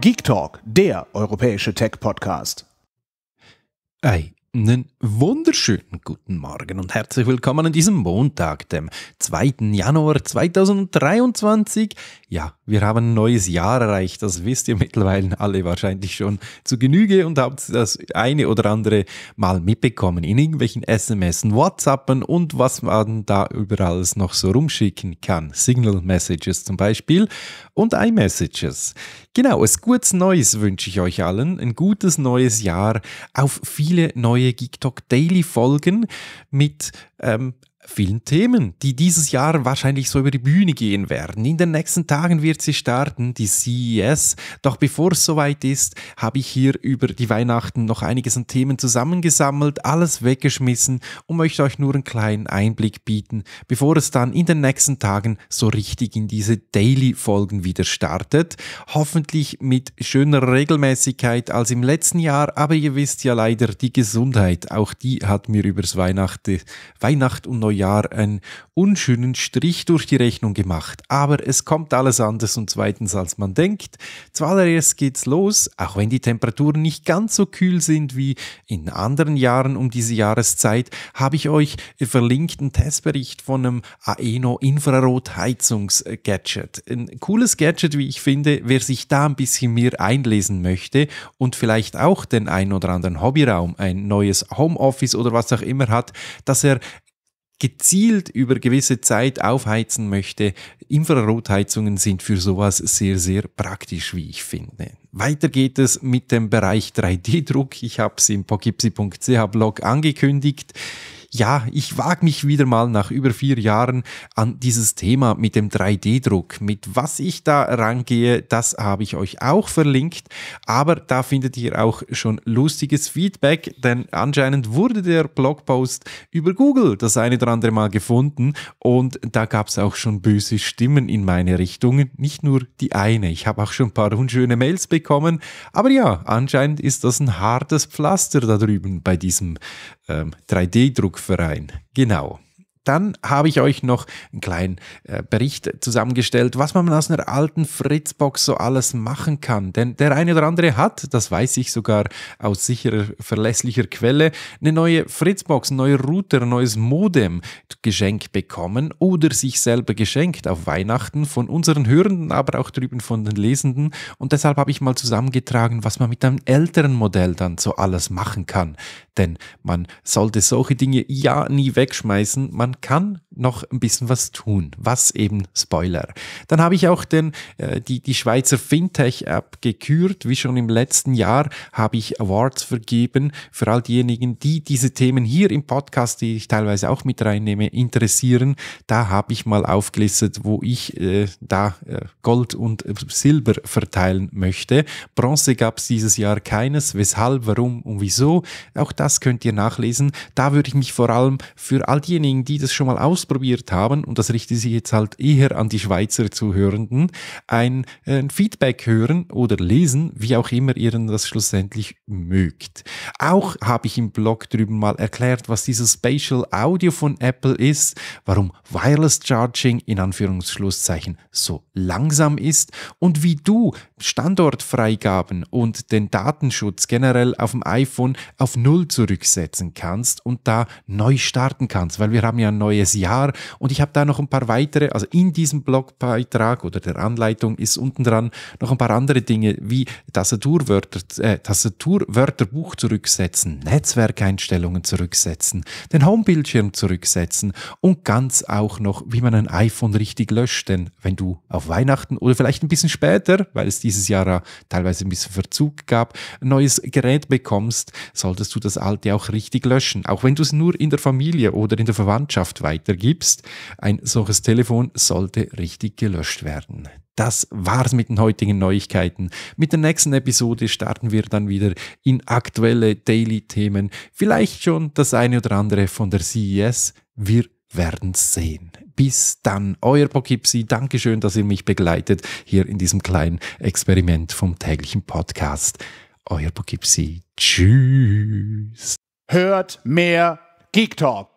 Geek Talk, der europäische Tech-Podcast. Einen wunderschönen guten Morgen und herzlich willkommen an diesem Montag, dem 2. Januar 2023. Ja, wir haben ein neues Jahr erreicht, das wisst ihr mittlerweile alle wahrscheinlich schon zu Genüge und habt das eine oder andere mal mitbekommen in irgendwelchen SMS, WhatsAppen und was man da überall noch so rumschicken kann. Signal Messages zum Beispiel und iMessages. Genau, ein gutes Neues wünsche ich euch allen, ein gutes neues Jahr auf viele neue GeekTalk Daily Folgen mit ähm, vielen Themen, die dieses Jahr wahrscheinlich so über die Bühne gehen werden. In den nächsten Tagen wird sie starten, die CES. Doch bevor es soweit ist, habe ich hier über die Weihnachten noch einiges an Themen zusammengesammelt, alles weggeschmissen und möchte euch nur einen kleinen Einblick bieten, bevor es dann in den nächsten Tagen so richtig in diese Daily-Folgen wieder startet. Hoffentlich mit schöner Regelmäßigkeit als im letzten Jahr, aber ihr wisst ja leider, die Gesundheit, auch die hat mir übers Weihnachten, Weihnacht und Neujahr Jahr einen unschönen Strich durch die Rechnung gemacht. Aber es kommt alles anders und zweitens, als man denkt. Zuallererst geht's los, auch wenn die Temperaturen nicht ganz so kühl sind wie in anderen Jahren um diese Jahreszeit, habe ich euch verlinkt einen Testbericht von einem Aeno Infrarot heizungs Ein cooles Gadget, wie ich finde, wer sich da ein bisschen mehr einlesen möchte und vielleicht auch den ein oder anderen Hobbyraum, ein neues Homeoffice oder was auch immer hat, dass er gezielt über gewisse Zeit aufheizen möchte, Infrarotheizungen sind für sowas sehr, sehr praktisch, wie ich finde. Weiter geht es mit dem Bereich 3D-Druck. Ich habe es im pogipsi.ch Blog angekündigt ja, ich wage mich wieder mal nach über vier Jahren an dieses Thema mit dem 3D-Druck. Mit was ich da rangehe, das habe ich euch auch verlinkt. Aber da findet ihr auch schon lustiges Feedback, denn anscheinend wurde der Blogpost über Google das eine oder andere Mal gefunden und da gab es auch schon böse Stimmen in meine Richtung. Nicht nur die eine. Ich habe auch schon ein paar unschöne Mails bekommen. Aber ja, anscheinend ist das ein hartes Pflaster da drüben bei diesem ähm, 3D-Druckverein, genau. Dann habe ich euch noch einen kleinen äh, Bericht zusammengestellt, was man aus einer alten Fritzbox so alles machen kann. Denn der eine oder andere hat, das weiß ich sogar aus sicherer, verlässlicher Quelle, eine neue Fritzbox, einen neuen Router, ein neues Modem geschenkt bekommen oder sich selber geschenkt auf Weihnachten von unseren Hörenden, aber auch drüben von den Lesenden. Und deshalb habe ich mal zusammengetragen, was man mit einem älteren Modell dann so alles machen kann. Denn man sollte solche Dinge ja nie wegschmeißen. Man kann noch ein bisschen was tun. Was eben Spoiler. Dann habe ich auch den, äh, die, die Schweizer Fintech-App gekürt. Wie schon im letzten Jahr habe ich Awards vergeben für all diejenigen, die diese Themen hier im Podcast, die ich teilweise auch mit reinnehme, interessieren. Da habe ich mal aufgelistet, wo ich äh, da äh, Gold und äh, Silber verteilen möchte. Bronze gab es dieses Jahr keines. Weshalb, warum und wieso? Auch das könnt ihr nachlesen. Da würde ich mich vor allem für all diejenigen, die das schon mal aus ausprobiert haben, und das richtet sich jetzt halt eher an die Schweizer Zuhörenden, ein, äh, ein Feedback hören oder lesen, wie auch immer ihr das schlussendlich mögt. Auch habe ich im Blog drüben mal erklärt, was dieses Spatial Audio von Apple ist, warum Wireless Charging in Anführungsschlusszeichen so langsam ist und wie du Standortfreigaben und den Datenschutz generell auf dem iPhone auf Null zurücksetzen kannst und da neu starten kannst, weil wir haben ja ein neues Jahr Jahr. Und ich habe da noch ein paar weitere, also in diesem Blogbeitrag oder der Anleitung ist unten dran noch ein paar andere Dinge wie Tastaturwörter, äh, Tastaturwörterbuch zurücksetzen, Netzwerkeinstellungen zurücksetzen, den Homebildschirm zurücksetzen und ganz auch noch, wie man ein iPhone richtig löscht. Denn wenn du auf Weihnachten oder vielleicht ein bisschen später, weil es dieses Jahr teilweise ein bisschen Verzug gab, ein neues Gerät bekommst, solltest du das alte auch richtig löschen. Auch wenn du es nur in der Familie oder in der Verwandtschaft weitergibst gibst. Ein solches Telefon sollte richtig gelöscht werden. Das war's mit den heutigen Neuigkeiten. Mit der nächsten Episode starten wir dann wieder in aktuelle Daily-Themen. Vielleicht schon das eine oder andere von der CES. Wir werden's sehen. Bis dann, euer Poughkeepsie. Dankeschön, dass ihr mich begleitet hier in diesem kleinen Experiment vom täglichen Podcast. Euer Poughkeepsie. Tschüss. Hört mehr Geek Talk.